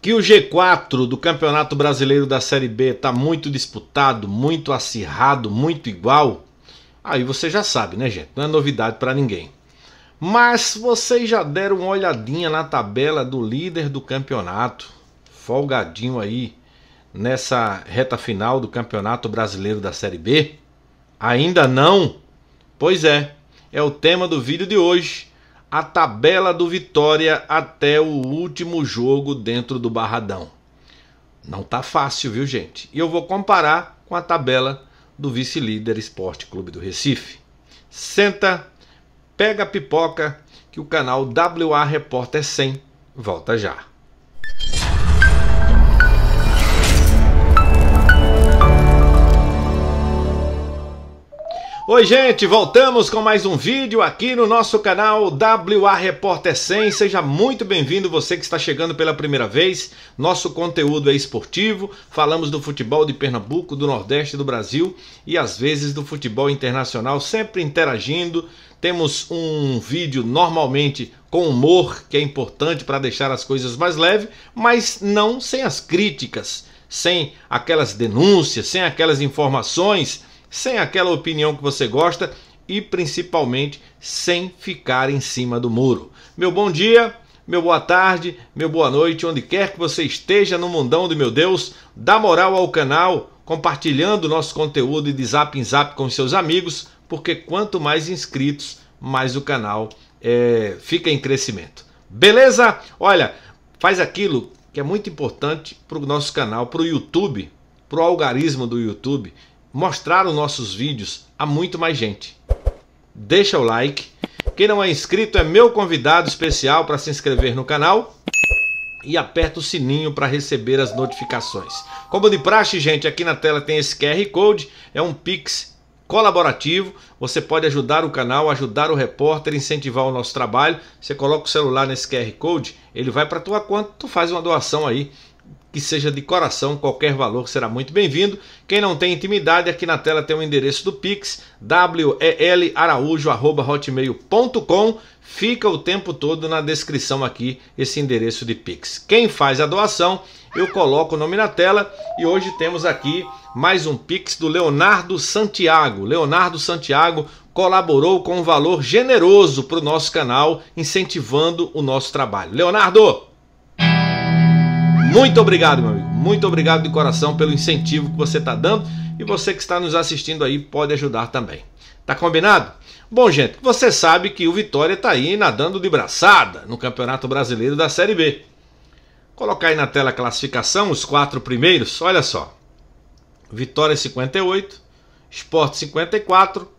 que o G4 do Campeonato Brasileiro da Série B está muito disputado, muito acirrado, muito igual, aí você já sabe, né, gente? Não é novidade para ninguém. Mas vocês já deram uma olhadinha na tabela do líder do campeonato, folgadinho aí nessa reta final do Campeonato Brasileiro da Série B? Ainda não? Pois é, é o tema do vídeo de hoje a tabela do Vitória até o último jogo dentro do Barradão. Não tá fácil, viu, gente? E eu vou comparar com a tabela do vice-líder Esporte Clube do Recife. Senta, pega a pipoca, que o canal WA Repórter 100 volta já. Oi gente, voltamos com mais um vídeo aqui no nosso canal WA Repórter 100 Seja muito bem-vindo você que está chegando pela primeira vez Nosso conteúdo é esportivo, falamos do futebol de Pernambuco, do Nordeste do Brasil E às vezes do futebol internacional, sempre interagindo Temos um vídeo normalmente com humor, que é importante para deixar as coisas mais leves Mas não sem as críticas sem aquelas denúncias, sem aquelas informações sem aquela opinião que você gosta e principalmente sem ficar em cima do muro. Meu bom dia, meu boa tarde, meu boa noite, onde quer que você esteja no mundão do meu Deus, dá moral ao canal, compartilhando nosso conteúdo e de zap em zap com seus amigos, porque quanto mais inscritos, mais o canal é, fica em crescimento. Beleza? Olha, faz aquilo que é muito importante para o nosso canal, para o YouTube, para o algarismo do YouTube, mostrar os nossos vídeos a muito mais gente. Deixa o like. Quem não é inscrito é meu convidado especial para se inscrever no canal e aperta o sininho para receber as notificações. Como de praxe, gente, aqui na tela tem esse QR Code, é um Pix colaborativo. Você pode ajudar o canal, ajudar o repórter, incentivar o nosso trabalho. Você coloca o celular nesse QR Code, ele vai para tua conta, tu faz uma doação aí que seja de coração, qualquer valor será muito bem-vindo. Quem não tem intimidade, aqui na tela tem o endereço do Pix, welaraújo.hotmail.com. Fica o tempo todo na descrição aqui esse endereço de Pix. Quem faz a doação, eu coloco o nome na tela e hoje temos aqui mais um Pix do Leonardo Santiago. Leonardo Santiago colaborou com um valor generoso para o nosso canal, incentivando o nosso trabalho. Leonardo! Muito obrigado, meu amigo. Muito obrigado de coração pelo incentivo que você está dando e você que está nos assistindo aí pode ajudar também. Tá combinado? Bom, gente, você sabe que o Vitória está aí nadando de braçada no Campeonato Brasileiro da Série B. Colocar aí na tela a classificação, os quatro primeiros, olha só. Vitória 58, Esporte 54,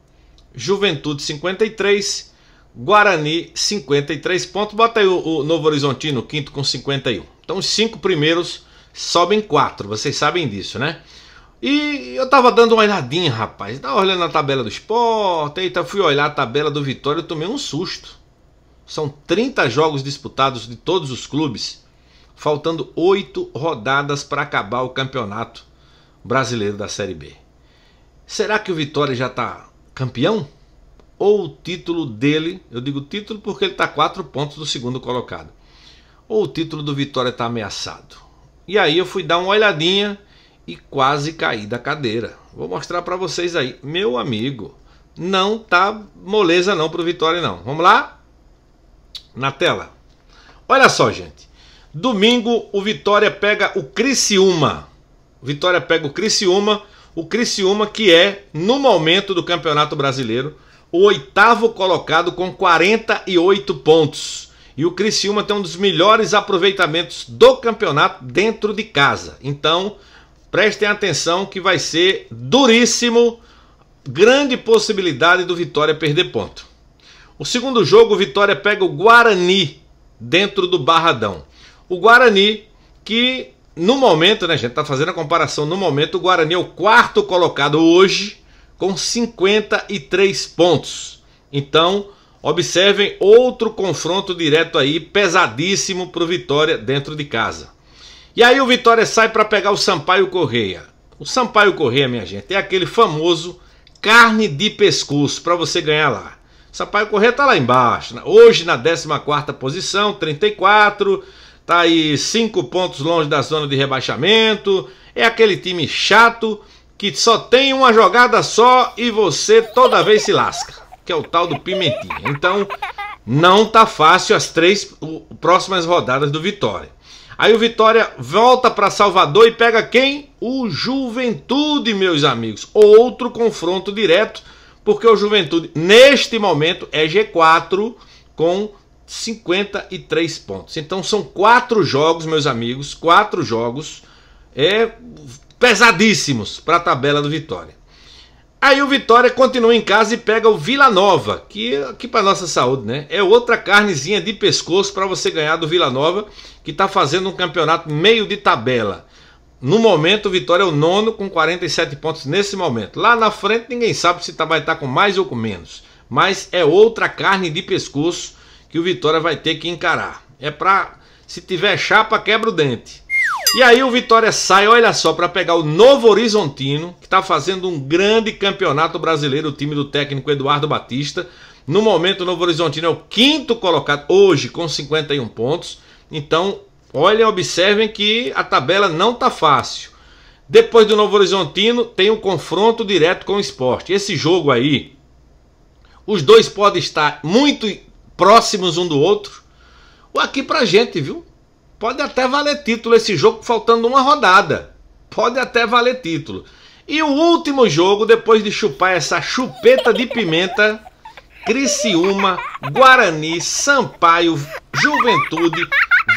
Juventude 53, Guarani 53 pontos. Bota aí o, o Novo Horizontino, quinto com 51. Então os cinco primeiros sobem quatro, vocês sabem disso, né? E eu tava dando uma olhadinha, rapaz. Tava olhando a tabela do esporte, aí fui olhar a tabela do Vitória, e tomei um susto. São 30 jogos disputados de todos os clubes, faltando oito rodadas para acabar o campeonato brasileiro da Série B. Será que o Vitória já tá campeão? Ou o título dele, eu digo título porque ele tá quatro pontos do segundo colocado ou o título do Vitória está ameaçado? E aí eu fui dar uma olhadinha e quase caí da cadeira. Vou mostrar para vocês aí. Meu amigo, não tá moleza não o Vitória não. Vamos lá? Na tela. Olha só, gente. Domingo o Vitória pega o Criciúma. Vitória pega o Criciúma, o Criciúma que é no momento do Campeonato Brasileiro o oitavo colocado com 48 pontos. E o Criciúma tem um dos melhores aproveitamentos do campeonato dentro de casa. Então, prestem atenção que vai ser duríssimo. Grande possibilidade do Vitória perder ponto. O segundo jogo, o Vitória pega o Guarani dentro do Barradão. O Guarani, que no momento, né, gente, tá fazendo a comparação no momento, o Guarani é o quarto colocado hoje com 53 pontos. Então, Observem outro confronto direto aí, pesadíssimo para o Vitória dentro de casa. E aí o Vitória sai para pegar o Sampaio Correia. O Sampaio Correia, minha gente, é aquele famoso carne de pescoço para você ganhar lá. Sampaio Correia está lá embaixo, hoje na 14ª posição, 34, tá aí 5 pontos longe da zona de rebaixamento. É aquele time chato que só tem uma jogada só e você toda vez se lasca que é o tal do Pimentinha. Então, não tá fácil as três próximas rodadas do Vitória. Aí o Vitória volta para Salvador e pega quem? O Juventude, meus amigos. Outro confronto direto, porque o Juventude, neste momento, é G4 com 53 pontos. Então são quatro jogos, meus amigos, quatro jogos é, pesadíssimos para a tabela do Vitória. Aí o Vitória continua em casa e pega o Vila Nova, que aqui para nossa saúde, né? É outra carnezinha de pescoço para você ganhar do Vila Nova, que está fazendo um campeonato meio de tabela. No momento, o Vitória é o nono com 47 pontos nesse momento. Lá na frente, ninguém sabe se tá, vai estar tá com mais ou com menos. Mas é outra carne de pescoço que o Vitória vai ter que encarar. É para se tiver chapa, quebra o dente. E aí o Vitória sai, olha só, para pegar o Novo Horizontino, que está fazendo um grande campeonato brasileiro, o time do técnico Eduardo Batista. No momento, o Novo Horizontino é o quinto colocado, hoje, com 51 pontos. Então, olhem, observem que a tabela não tá fácil. Depois do Novo Horizontino, tem um confronto direto com o esporte. Esse jogo aí, os dois podem estar muito próximos um do outro. Ou aqui pra gente, viu? Pode até valer título esse jogo faltando uma rodada. Pode até valer título. E o último jogo, depois de chupar essa chupeta de pimenta, Criciúma, Guarani, Sampaio, Juventude,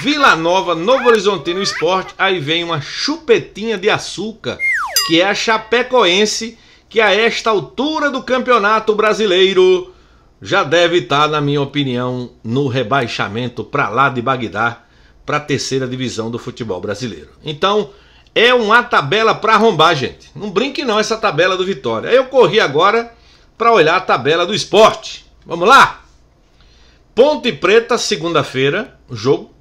Vila Nova, Novo Horizontino Esporte, aí vem uma chupetinha de açúcar, que é a Chapecoense, que a esta altura do campeonato brasileiro já deve estar, na minha opinião, no rebaixamento para lá de Bagdá para a terceira divisão do futebol brasileiro. Então, é uma tabela para arrombar, gente. Não brinque não essa tabela do Vitória. Eu corri agora para olhar a tabela do esporte. Vamos lá? Ponte Preta, segunda-feira, jogo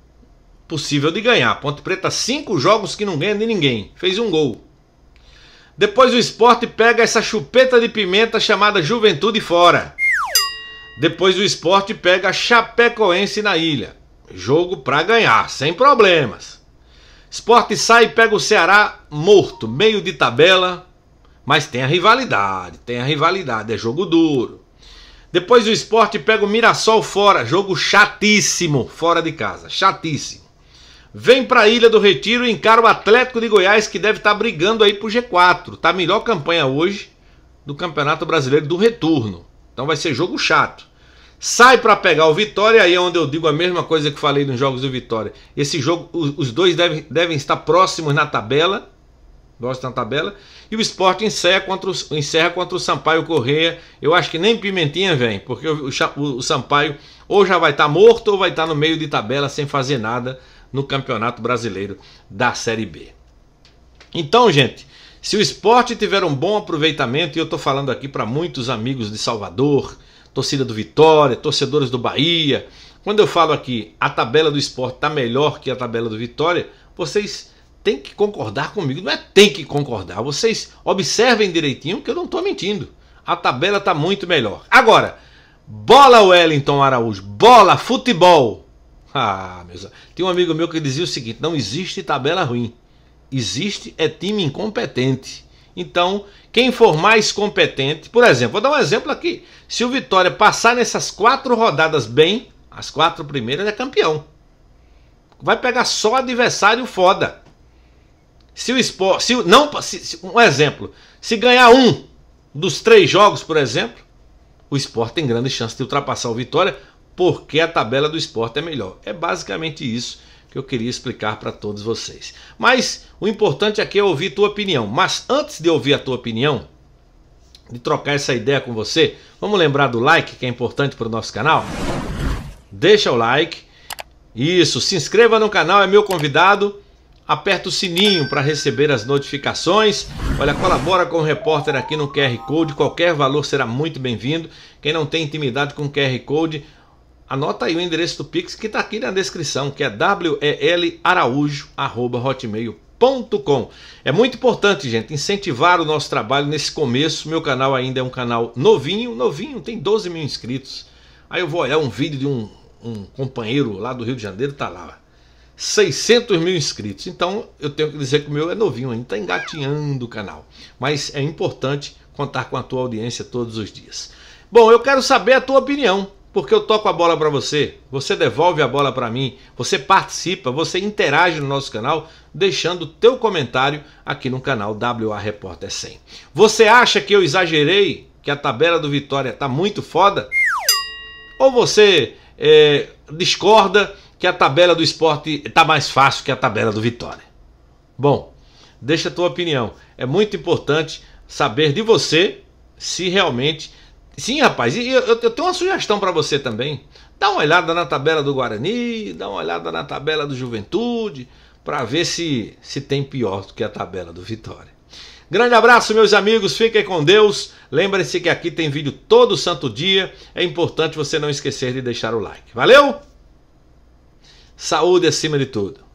possível de ganhar. Ponte Preta, cinco jogos que não ganha de ninguém. Fez um gol. Depois o esporte pega essa chupeta de pimenta chamada Juventude fora. Depois o esporte pega Chapecoense na ilha. Jogo para ganhar, sem problemas. Esporte sai e pega o Ceará morto, meio de tabela, mas tem a rivalidade, tem a rivalidade, é jogo duro. Depois o esporte pega o Mirassol fora, jogo chatíssimo, fora de casa, chatíssimo. Vem para a Ilha do Retiro e encara o Atlético de Goiás, que deve estar tá brigando aí pro G4. Tá a melhor campanha hoje do Campeonato Brasileiro do Retorno. Então vai ser jogo chato sai para pegar o Vitória, aí é onde eu digo a mesma coisa que falei nos jogos do Vitória. Esse jogo, os dois devem, devem estar próximos na tabela, gosto na tabela, e o esporte encerra contra o, encerra contra o Sampaio Correia. Eu acho que nem Pimentinha vem, porque o, o, o Sampaio ou já vai estar tá morto ou vai estar tá no meio de tabela sem fazer nada no Campeonato Brasileiro da Série B. Então, gente, se o esporte tiver um bom aproveitamento, e eu estou falando aqui para muitos amigos de Salvador, torcida do Vitória, torcedores do Bahia. Quando eu falo aqui a tabela do esporte está melhor que a tabela do Vitória, vocês têm que concordar comigo. Não é tem que concordar, vocês observem direitinho que eu não estou mentindo. A tabela está muito melhor. Agora, bola Wellington Araújo, bola futebol. Ah, meus Tem um amigo meu que dizia o seguinte: não existe tabela ruim. Existe é time incompetente. Então, quem for mais competente, por exemplo, vou dar um exemplo aqui. Se o Vitória passar nessas quatro rodadas bem, as quatro primeiras é campeão. Vai pegar só adversário foda. Se o esporte. Se, não, se, um exemplo. Se ganhar um dos três jogos, por exemplo, o esporte tem grande chance de ultrapassar o Vitória, porque a tabela do esporte é melhor. É basicamente isso que eu queria explicar para todos vocês. Mas o importante aqui é ouvir tua opinião. Mas antes de ouvir a tua opinião, de trocar essa ideia com você, vamos lembrar do like que é importante para o nosso canal? Deixa o like. Isso, se inscreva no canal, é meu convidado. Aperta o sininho para receber as notificações. Olha, colabora com o repórter aqui no QR Code. Qualquer valor será muito bem-vindo. Quem não tem intimidade com o QR Code, Anota aí o endereço do Pix que está aqui na descrição, que é welaraújo.hotmail.com. É muito importante, gente, incentivar o nosso trabalho nesse começo. Meu canal ainda é um canal novinho, novinho, tem 12 mil inscritos. Aí eu vou olhar um vídeo de um, um companheiro lá do Rio de Janeiro, tá lá. 600 mil inscritos. Então eu tenho que dizer que o meu é novinho ainda, está engatinhando o canal. Mas é importante contar com a tua audiência todos os dias. Bom, eu quero saber a tua opinião porque eu toco a bola para você, você devolve a bola para mim, você participa, você interage no nosso canal, deixando o teu comentário aqui no canal WA Repórter 100. Você acha que eu exagerei, que a tabela do Vitória tá muito foda? Ou você é, discorda que a tabela do esporte está mais fácil que a tabela do Vitória? Bom, deixa a tua opinião. É muito importante saber de você se realmente Sim, rapaz, e eu, eu tenho uma sugestão para você também. Dá uma olhada na tabela do Guarani, dá uma olhada na tabela do Juventude, para ver se, se tem pior do que a tabela do Vitória. Grande abraço, meus amigos, fiquem com Deus. Lembre-se que aqui tem vídeo todo santo dia. É importante você não esquecer de deixar o like. Valeu? Saúde acima de tudo.